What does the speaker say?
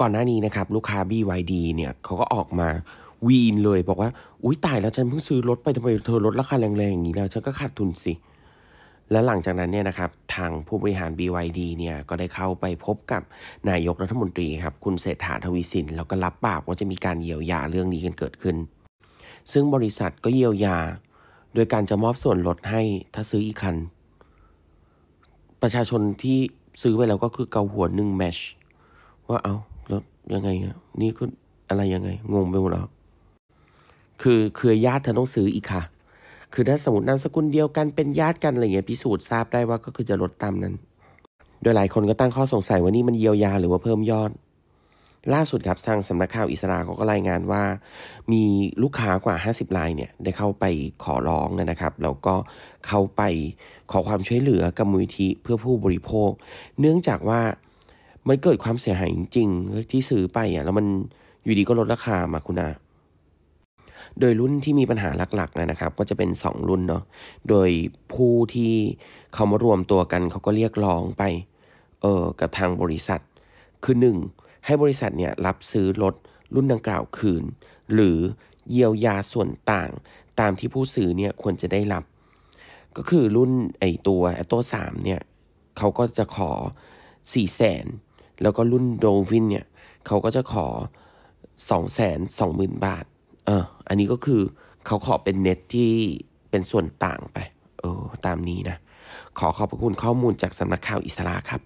ก่อนหน้านี้นะครับ ลูกค้า BYD เนี่ยเขาก็ออกมาวีนเลย บอกว่า อุ้ยตายแล้วฉันเพิ่งซื้อรถไปทำไมเธอลดราคาแรง ๆ อย่างนี้แล้ว ฉันก็ขาดทุนสิ และหลังจากนั้นเนี่ยนะครับทางผู้บริหาร BYD เนี่ย ก็ได้เข้าไปพบกับนายกรัฐมนตรีครับ คุณเศรษฐาทวีสิน แล้วก็รับปากว่าจะมีการเยียวยาเรื่องนี้กันเกิดขึ้น ซึ่งบริษัทก็เยียวยา โดยการจะมอบส่วนลดให้ถ้าซื้ออีกคัน ประชาชนที่ซื้อไปแล้วก็คือเกาหัวหนึ่งแมชว่าเอา้าแล้วยังไง นี่ก็อะไรยังไง งงไปหมดแล้วคือเคือญาติเธอต้องซื้ออีกค่ะ คือถ้าสมมตินามสกุลเดียวกันเป็นญาติกันอะไรเงี้ยพิสูจน์ทราบได้ว่าก็คือจะลดตามนั้น โดยหลายคนก็ตั้งข้อสงสัยว่านี่มันเยียวยาหรือว่าเพิ่มยอด ล่าสุดครับทางสำนักข่าวอิสราเขาก็รายงานว่า มีลูกค้ากว่า 50รายเนี่ย ได้เข้าไปขอร้องนะครับแล้วก็เข้าไปขอความช่วยเหลือกับมูลทิธิเพื่อผู้บริโภค เนื่องจากว่ามันเกิดความเสียหายจริงๆ ที่ซื้อไปอ่ะแล้วมันอยู่ดีก็ลดราคามาคุณอาโดยรุ่นที่มีปัญหาหลักๆ นะครับก็จะเป็น 2 รุ่นเนาะ โดยผู้ที่เขามารวมตัวกันเขาก็เรียกร้องไปเออกับทางบริษัท คือ 1 ให้บริษัทเนี่ยรับซื้อรถรุ่นดังกล่าวคืน หรือเยียวยาส่วนต่าง ตามที่ผู้ซื้อเนี่ยควรจะได้รับ ก็คือรุ่นไอตัวไอตโตมเนี่ยเขาก็จะขอ4่แสนแล้วก็รุ่นโดวินเนี่ยเขาก็จะขอสองแสนสองหมื่นบาทเอออันนี้ก็คือเขาขอเป็นเน็ตที่เป็นส่วนต่างไป เออ ตามนี้นะ ขอขอบพระคุณข้อมูลจากสำนักข่าวอิสระครับ